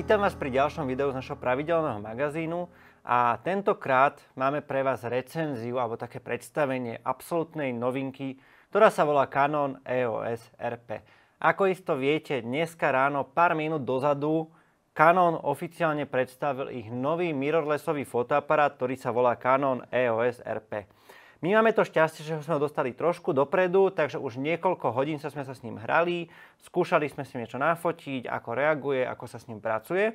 Vítam vás pri ďalšom videu z našho pravidelného magazínu a tentokrát máme pre vás recenziu alebo také predstavenie absolútnej novinky, ktorá sa volá Canon EOS RP. Ako isto viete, dneska ráno pár minút dozadu Canon oficiálne predstavil ich nový mirrorlessový fotoaparát, ktorý sa volá Canon EOS RP. My máme to šťastie, že sme ho dostali trošku dopredu, takže už niekoľko hodín sa sme sa s ním hrali, skúšali sme si niečo nafotiť, ako reaguje, ako sa s ním pracuje.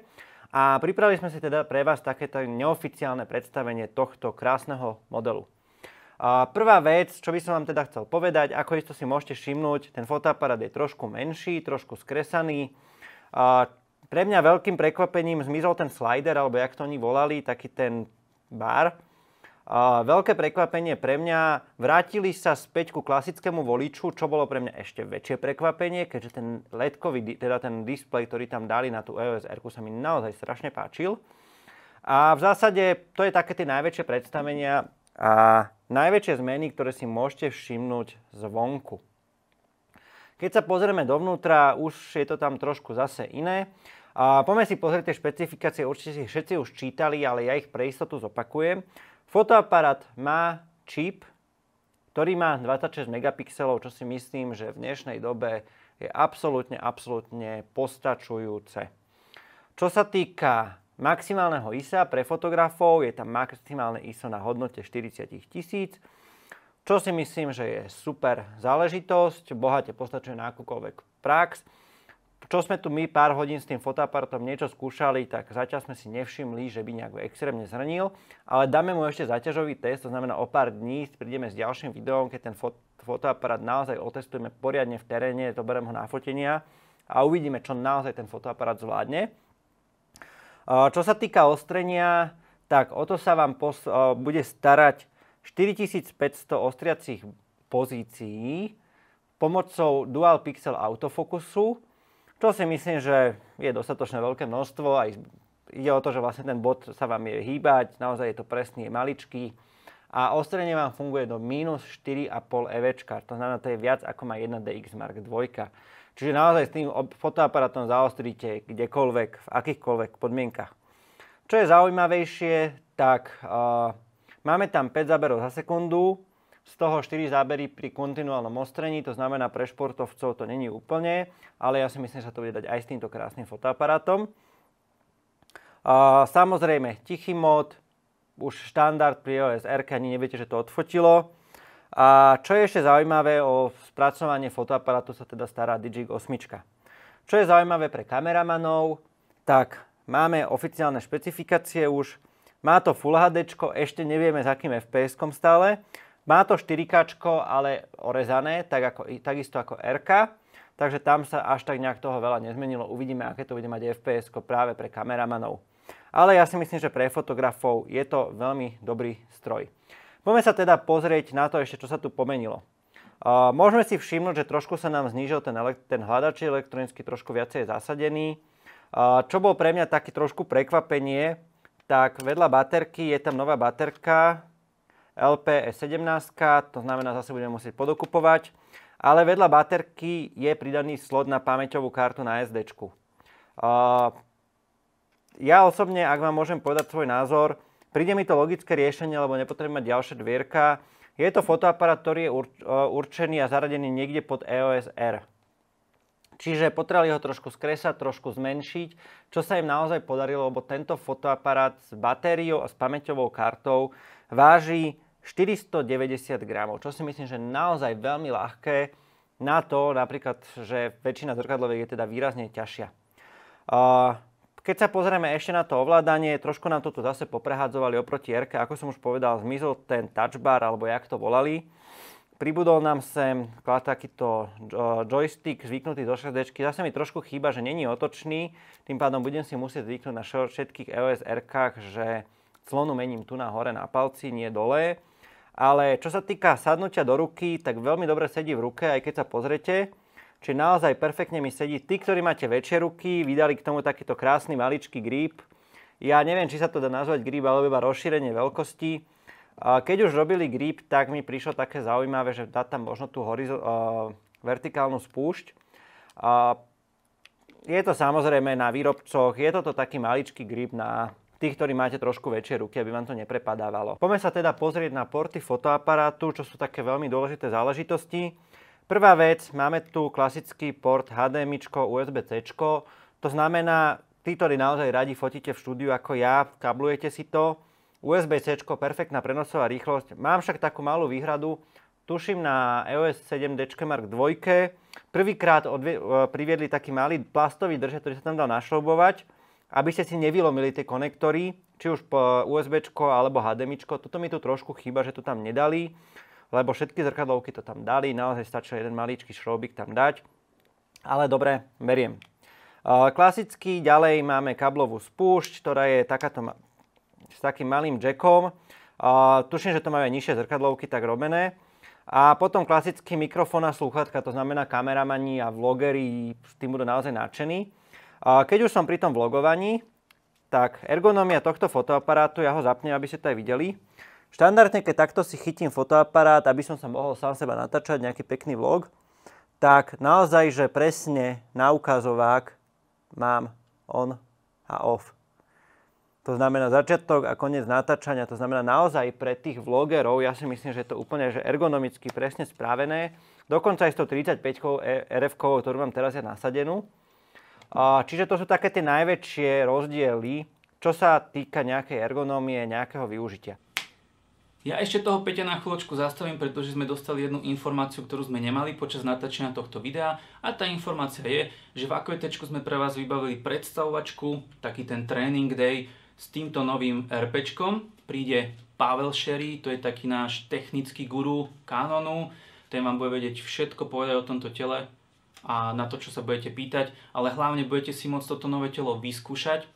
A pripravili sme si teda pre vás takéto neoficiálne predstavenie tohto krásneho modelu. A prvá vec, čo by som vám teda chcel povedať, ako isto si môžete všimnúť, ten fotoaparát je trošku menší, trošku skresaný. A pre mňa veľkým prekvapením zmizol ten slider, alebo jak to oni volali, taký ten bar. Veľké prekvapenie pre mňa, vrátili sa späť ku klasickému voliču, čo bolo pre mňa ešte väčšie prekvapenie, keďže ten ledkový, teda ten displej, ktorý tam dali na tú EOS r sa mi naozaj strašne páčil. A v zásade to je také tie najväčšie predstavenia a najväčšie zmeny, ktoré si môžete všimnúť zvonku. Keď sa pozrieme dovnútra, už je to tam trošku zase iné. A poďme si pozrieť tie špecifikácie, určite si všetci už čítali, ale ja ich pre istotu zopakujem. Fotoaparát má čip, ktorý má 26 megapixelov, čo si myslím, že v dnešnej dobe je absolútne, absolútne postačujúce. Čo sa týka maximálneho ISA pre fotografov, je tam maximálne ISO na hodnote 40 tisíc, čo si myslím, že je super záležitosť, bohate postačuje na akúkoľvek prax čo sme tu my pár hodín s tým fotoaparátom niečo skúšali, tak zatiaľ sme si nevšimli, že by nejak extrémne zhrnil, ale dáme mu ešte zaťažový test, to znamená o pár dní prídeme s ďalším videom, keď ten fot- fotoaparát naozaj otestujeme poriadne v teréne, zoberiem ho na fotenia a uvidíme, čo naozaj ten fotoaparát zvládne. Čo sa týka ostrenia, tak o to sa vám pos- bude starať 4500 ostriacich pozícií pomocou dual pixel autofokusu, čo si myslím, že je dostatočne veľké množstvo. Aj ide o to, že vlastne ten bod sa vám je hýbať, naozaj je to presný, je maličký. A ostrenie vám funguje do minus 4,5 EV, to znamená, to je viac ako má 1 DX Mark 2. Čiže naozaj s tým fotoaparátom zaostríte kdekoľvek, v akýchkoľvek podmienkach. Čo je zaujímavejšie, tak uh, máme tam 5 záberov za sekundu, z toho 4 zábery pri kontinuálnom ostrení, to znamená pre športovcov to není úplne, ale ja si myslím, že sa to bude dať aj s týmto krásnym fotoaparátom. Samozrejme, tichý mod, už štandard pri e OS ani neviete, že to odfotilo. A čo je ešte zaujímavé, o spracovanie fotoaparátu sa teda stará Digic 8. Čo je zaujímavé pre kameramanov, tak máme oficiálne špecifikácie už, má to Full HD, ešte nevieme s akým fps stále, má to 4 ale orezané, tak ako, takisto ako r takže tam sa až tak nejak toho veľa nezmenilo. Uvidíme, aké to bude mať fps práve pre kameramanov. Ale ja si myslím, že pre fotografov je to veľmi dobrý stroj. Poďme sa teda pozrieť na to ešte, čo sa tu pomenilo. Uh, môžeme si všimnúť, že trošku sa nám znížil ten, ten hľadač elektronicky, trošku viacej je zasadený. Uh, čo bol pre mňa taký trošku prekvapenie, tak vedľa baterky je tam nová baterka, LP 17 to znamená, zase budeme musieť podokupovať. Ale vedľa baterky je pridaný slot na pamäťovú kartu na SD. Ja osobne, ak vám môžem povedať svoj názor, príde mi to logické riešenie, lebo nepotrebujem mať ďalšie dvierka. Je to fotoaparát, ktorý je e, určený a zaradený niekde pod EOS R. Čiže potrebovali ho trošku skresať, trošku zmenšiť, čo sa im naozaj podarilo, lebo tento fotoaparát s batériou a s pamäťovou kartou váži 490 gramov, čo si myslím, že naozaj veľmi ľahké na to napríklad, že väčšina zrkadloviek je teda výrazne ťažšia. Keď sa pozrieme ešte na to ovládanie, trošku nám toto zase poprehádzovali oproti RK, ako som už povedal, zmizol ten touch bar, alebo jak to volali. Pribudol nám sem takýto joystick zvyknutý do 6 Zase mi trošku chýba, že není otočný, tým pádom budem si musieť zvyknúť na všetkých EOS r že clonu mením tu na hore na palci, nie dole. Ale čo sa týka sadnutia do ruky, tak veľmi dobre sedí v ruke, aj keď sa pozrete. Čiže naozaj perfektne mi sedí. Tí, ktorí máte väčšie ruky, vydali k tomu takýto krásny maličký grip. Ja neviem, či sa to dá nazvať grip, alebo iba rozšírenie veľkosti. Keď už robili grip, tak mi prišlo také zaujímavé, že dá tam možno tú horizo- vertikálnu spúšť. Je to samozrejme na výrobcoch, je toto taký maličký grip na tí, ktorí máte trošku väčšie ruky, aby vám to neprepadávalo. Poďme sa teda pozrieť na porty fotoaparátu, čo sú také veľmi dôležité záležitosti. Prvá vec, máme tu klasický port HDMI, USB-C. To znamená, tí, ktorí naozaj radi fotíte v štúdiu ako ja, kablujete si to. USB-C, perfektná prenosová rýchlosť. Mám však takú malú výhradu, tuším na EOS 7D Mark II. Prvýkrát e, priviedli taký malý plastový držet, ktorý sa tam dal našroubovať aby ste si nevylomili tie konektory, či už USB alebo HDMI. Toto mi tu trošku chýba, že to tam nedali, lebo všetky zrkadlovky to tam dali, naozaj stačil jeden maličký šroubik tam dať. Ale dobre, beriem. Klasicky ďalej máme kablovú spúšť, ktorá je takáto s takým malým jackom. Tuším, že to majú aj nižšie zrkadlovky tak robené. A potom klasický mikrofón a sluchátka, to znamená kameramani a vlogeri s tým budú naozaj nadšení. Keď už som pri tom vlogovaní, tak ergonomia tohto fotoaparátu, ja ho zapnem, aby ste to aj videli. Štandardne, keď takto si chytím fotoaparát, aby som sa mohol sám seba natáčať, nejaký pekný vlog, tak naozaj, že presne na ukazovák mám on a off. To znamená začiatok a koniec natáčania. To znamená naozaj pre tých vlogerov, ja si myslím, že je to úplne že ergonomicky presne spravené. Dokonca aj s tou 35 e-, RF, ktorú mám teraz ja nasadenú. Čiže to sú také tie najväčšie rozdiely, čo sa týka nejakej ergonómie, nejakého využitia. Ja ešte toho Peťa na chvíľočku zastavím, pretože sme dostali jednu informáciu, ktorú sme nemali počas natáčania tohto videa a tá informácia je, že v AQT sme pre vás vybavili predstavovačku, taký ten training day s týmto novým RPčkom. Príde Pavel Sherry, to je taký náš technický guru Canonu, ten vám bude vedieť všetko povedať o tomto tele, a na to, čo sa budete pýtať, ale hlavne budete si môcť toto nové telo vyskúšať.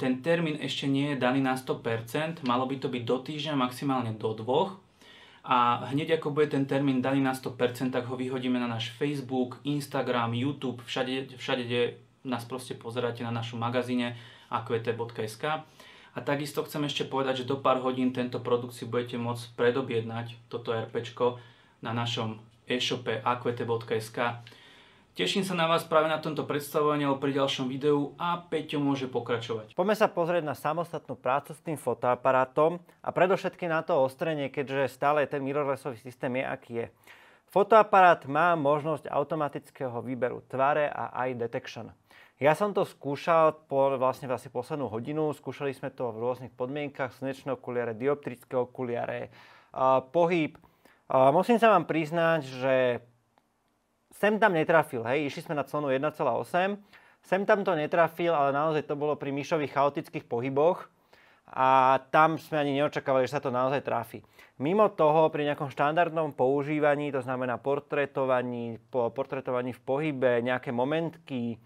Ten termín ešte nie je daný na 100%, malo by to byť do týždňa, maximálne do dvoch. A hneď ako bude ten termín daný na 100%, tak ho vyhodíme na náš Facebook, Instagram, YouTube, všade, všade kde nás proste pozeráte na našom magazíne akvete.sk. A takisto chcem ešte povedať, že do pár hodín tento produkt si budete môcť predobjednať, toto RPčko, er na našom e-shope akvete.sk. Teším sa na vás práve na tomto predstavovaní alebo pri ďalšom videu a Peťo môže pokračovať. Poďme sa pozrieť na samostatnú prácu s tým fotoaparátom a predovšetkým na to ostrenie, keďže stále ten mirrorlessový systém je aký je. Fotoaparát má možnosť automatického výberu tváre a eye detection. Ja som to skúšal po vlastne asi poslednú hodinu, skúšali sme to v rôznych podmienkach, slnečné okuliare, dioptrické okuliare, pohyb. Musím sa vám priznať, že sem tam netrafil, hej, išli sme na clonu 1,8, sem tam to netrafil, ale naozaj to bolo pri myšových chaotických pohyboch a tam sme ani neočakávali, že sa to naozaj trafi. Mimo toho, pri nejakom štandardnom používaní, to znamená portretovaní, po portretovaní v pohybe, nejaké momentky,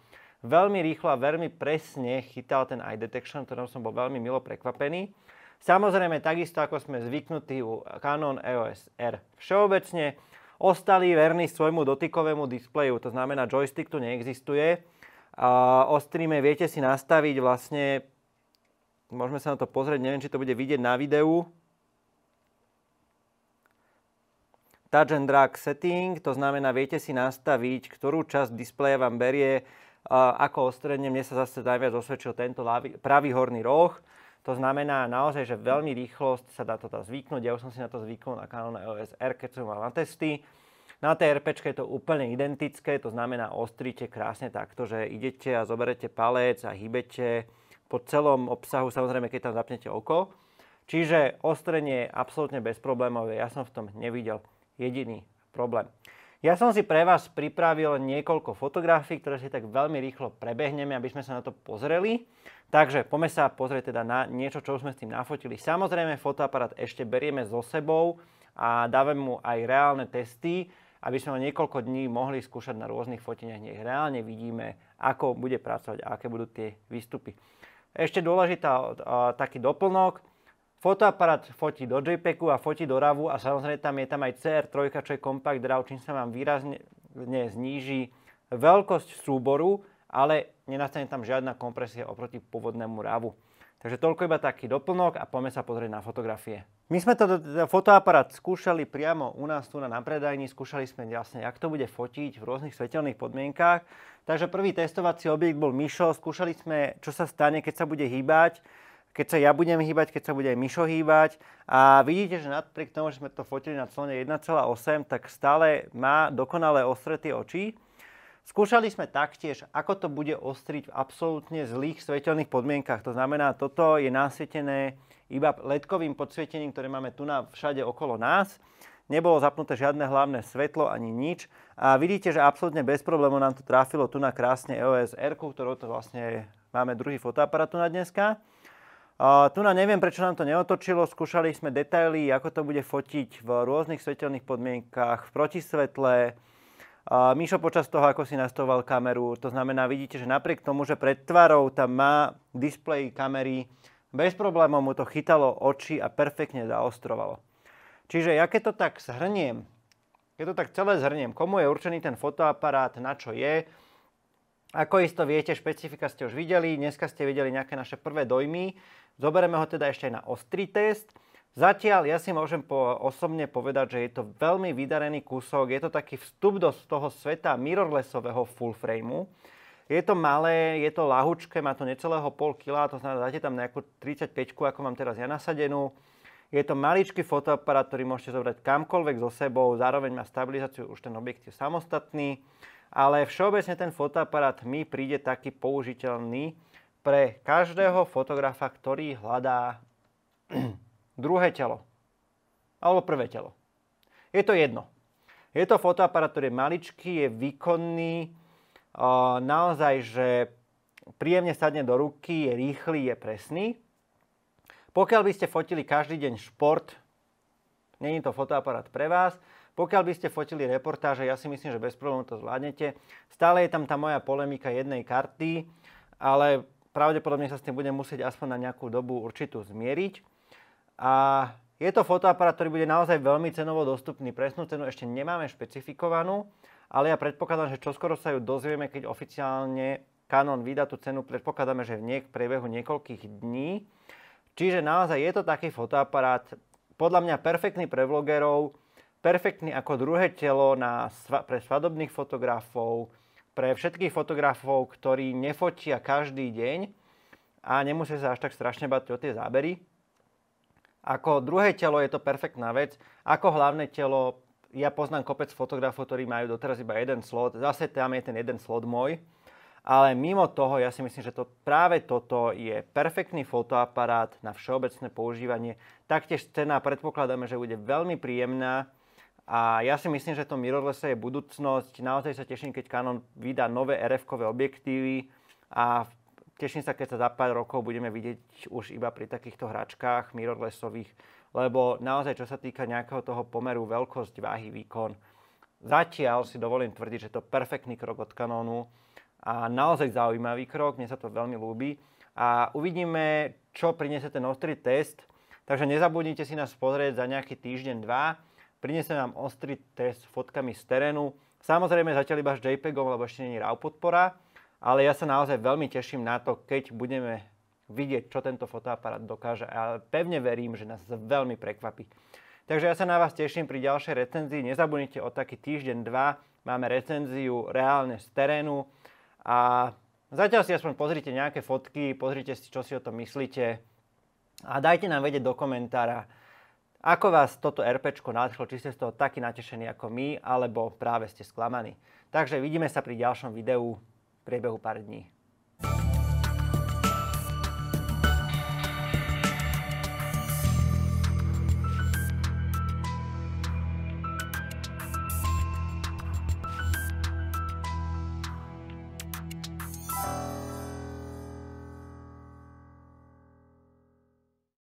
veľmi rýchlo a veľmi presne chytal ten eye detection, ktorom som bol veľmi milo prekvapený. Samozrejme, takisto ako sme zvyknutí u Canon EOS R. Všeobecne ostali verní svojmu dotykovému displeju. To znamená, joystick tu neexistuje. A o streame viete si nastaviť vlastne, môžeme sa na to pozrieť, neviem, či to bude vidieť na videu. Touch and Drag Setting, to znamená, viete si nastaviť, ktorú časť displeja vám berie, ako ostredne, Mne sa zase najviac osvedčil tento pravý horný roh. To znamená naozaj, že veľmi rýchlosť sa dá to teda zvyknúť. Ja už som si na to zvykol na Canon EOS R, keď som mal na testy. Na tej RP je to úplne identické, to znamená ostrite krásne takto, že idete a zoberete palec a hýbete po celom obsahu, samozrejme keď tam zapnete oko. Čiže ostrenie je absolútne bezproblémové, ja som v tom nevidel jediný problém. Ja som si pre vás pripravil niekoľko fotografií, ktoré si tak veľmi rýchlo prebehneme, aby sme sa na to pozreli. Takže poďme sa pozrieť teda na niečo, čo sme s tým nafotili. Samozrejme, fotoaparát ešte berieme so sebou a dávame mu aj reálne testy, aby sme ho niekoľko dní mohli skúšať na rôznych foteniach, nech reálne vidíme, ako bude pracovať a aké budú tie výstupy. Ešte dôležitá taký doplnok, Fotoaparát fotí do JPEGu a fotí do RAVu a samozrejme tam je tam aj CR3, čo je kompakt RAW, čím sa vám výrazne zníži veľkosť súboru, ale nenastane tam žiadna kompresia oproti pôvodnému RAVu. Takže toľko iba taký doplnok a poďme sa pozrieť na fotografie. My sme toto fotoaparát skúšali priamo u nás tu na predajni, skúšali sme jasne, jak to bude fotiť v rôznych svetelných podmienkách. Takže prvý testovací objekt bol Mišo, skúšali sme, čo sa stane, keď sa bude hýbať keď sa ja budem hýbať, keď sa bude aj Mišo hýbať. A vidíte, že napriek tomu, že sme to fotili na clone 1,8, tak stále má dokonale ostré tie oči. Skúšali sme taktiež, ako to bude ostriť v absolútne zlých svetelných podmienkach. To znamená, toto je nasvietené iba ledkovým podsvietením, ktoré máme tu na všade okolo nás. Nebolo zapnuté žiadne hlavné svetlo ani nič. A vidíte, že absolútne bez problémov nám to trafilo tu na krásne EOS R, ktorou to vlastne máme druhý fotoaparát tu na dneska. Uh, tu na neviem, prečo nám to neotočilo. Skúšali sme detaily, ako to bude fotiť v rôznych svetelných podmienkách, v protisvetle. Uh, Mišo počas toho, ako si nastavoval kameru, to znamená, vidíte, že napriek tomu, že pred tvarou tam má displej kamery, bez problémov mu to chytalo oči a perfektne zaostrovalo. Čiže ja keď to tak zhrniem, keď to tak celé zhrniem, komu je určený ten fotoaparát, na čo je, ako isto viete, špecifika ste už videli, dneska ste videli nejaké naše prvé dojmy. Zoberieme ho teda ešte aj na ostrý test. Zatiaľ ja si môžem po, osobne povedať, že je to veľmi vydarený kúsok, je to taký vstup do toho sveta mirrorlessového full frameu. Je to malé, je to lahučké, má to necelého pol kila, to znamená, dáte tam nejakú 35, ako mám teraz ja nasadenú. Je to maličký fotoaparát, ktorý môžete zobrať kamkoľvek so sebou, zároveň má stabilizáciu už ten objektív samostatný ale všeobecne ten fotoaparát mi príde taký použiteľný pre každého fotografa, ktorý hľadá druhé telo alebo prvé telo. Je to jedno. Je to fotoaparát, ktorý je maličký, je výkonný, naozaj, že príjemne sadne do ruky, je rýchly, je presný. Pokiaľ by ste fotili každý deň šport, není to fotoaparát pre vás, pokiaľ by ste fotili reportáže, ja si myslím, že bez problémov to zvládnete. Stále je tam tá moja polemika jednej karty, ale pravdepodobne sa s tým budem musieť aspoň na nejakú dobu určitú zmieriť. A je to fotoaparát, ktorý bude naozaj veľmi cenovo dostupný. Presnú cenu ešte nemáme špecifikovanú, ale ja predpokladám, že čoskoro sa ju dozvieme, keď oficiálne Canon vydá tú cenu, predpokladáme, že v niek- priebehu niekoľkých dní. Čiže naozaj je to taký fotoaparát, podľa mňa perfektný pre vlogerov, perfektný ako druhé telo na, pre svadobných fotografov, pre všetkých fotografov, ktorí nefotia každý deň a nemusia sa až tak strašne bať o tie zábery. Ako druhé telo je to perfektná vec. Ako hlavné telo, ja poznám kopec fotografov, ktorí majú doteraz iba jeden slot. Zase tam je ten jeden slot môj. Ale mimo toho, ja si myslím, že to, práve toto je perfektný fotoaparát na všeobecné používanie. Taktiež cena predpokladáme, že bude veľmi príjemná. A ja si myslím, že to mirrorless je budúcnosť. Naozaj sa teším, keď Canon vydá nové RF-kové objektívy a teším sa, keď sa za pár rokov budeme vidieť už iba pri takýchto hračkách mirrorlessových, lebo naozaj, čo sa týka nejakého toho pomeru veľkosť, váhy, výkon, zatiaľ si dovolím tvrdiť, že to je perfektný krok od Canonu a naozaj zaujímavý krok, mne sa to veľmi ľúbi a uvidíme, čo priniesie ten ostrý test, takže nezabudnite si nás pozrieť za nejaký týždeň, dva, Prinese nám ostrý test s fotkami z terénu. Samozrejme zatiaľ iba s JPEGom, lebo ešte není RAW podpora, ale ja sa naozaj veľmi teším na to, keď budeme vidieť, čo tento fotoaparát dokáže. a pevne verím, že nás veľmi prekvapí. Takže ja sa na vás teším pri ďalšej recenzii. Nezabudnite o taký týždeň, dva. Máme recenziu reálne z terénu. A zatiaľ si aspoň pozrite nejaké fotky, pozrite si, čo si o tom myslíte. A dajte nám vedieť do komentára, ako vás toto RPčko nadchlo, či ste z toho taký natešení ako my, alebo práve ste sklamaní. Takže vidíme sa pri ďalšom videu v priebehu pár dní.